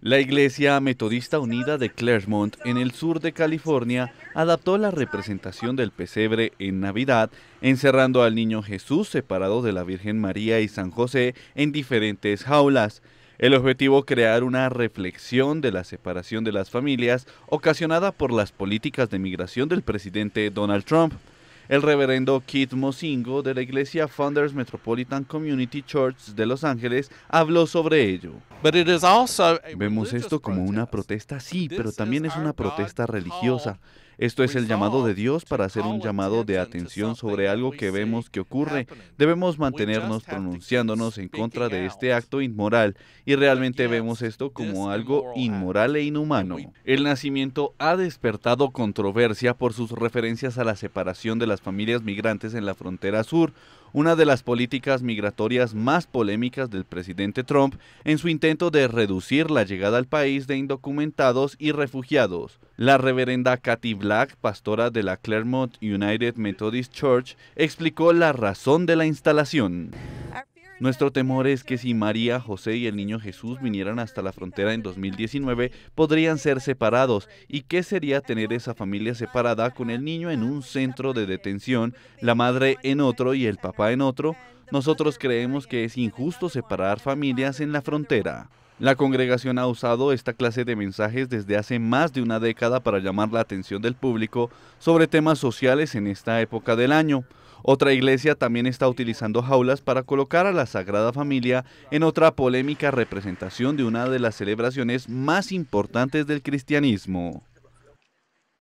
La Iglesia Metodista Unida de Claremont, en el sur de California, adaptó la representación del pesebre en Navidad, encerrando al niño Jesús separado de la Virgen María y San José en diferentes jaulas. El objetivo crear una reflexión de la separación de las familias ocasionada por las políticas de migración del presidente Donald Trump. El reverendo Kit Mosingo de la iglesia Founders Metropolitan Community Church de Los Ángeles habló sobre ello. Vemos esto como una protesta, sí, pero también es una protesta religiosa. Esto es el llamado de Dios para hacer un llamado de atención sobre algo que vemos que ocurre. Debemos mantenernos pronunciándonos en contra de este acto inmoral y realmente vemos esto como algo inmoral e inhumano. El nacimiento ha despertado controversia por sus referencias a la separación de las familias migrantes en la frontera sur una de las políticas migratorias más polémicas del presidente Trump en su intento de reducir la llegada al país de indocumentados y refugiados. La reverenda Kathy Black, pastora de la Claremont United Methodist Church, explicó la razón de la instalación. Nuestro temor es que si María, José y el niño Jesús vinieran hasta la frontera en 2019, podrían ser separados. ¿Y qué sería tener esa familia separada con el niño en un centro de detención, la madre en otro y el papá en otro? Nosotros creemos que es injusto separar familias en la frontera. La congregación ha usado esta clase de mensajes desde hace más de una década para llamar la atención del público sobre temas sociales en esta época del año. Otra iglesia también está utilizando jaulas para colocar a la Sagrada Familia en otra polémica representación de una de las celebraciones más importantes del cristianismo.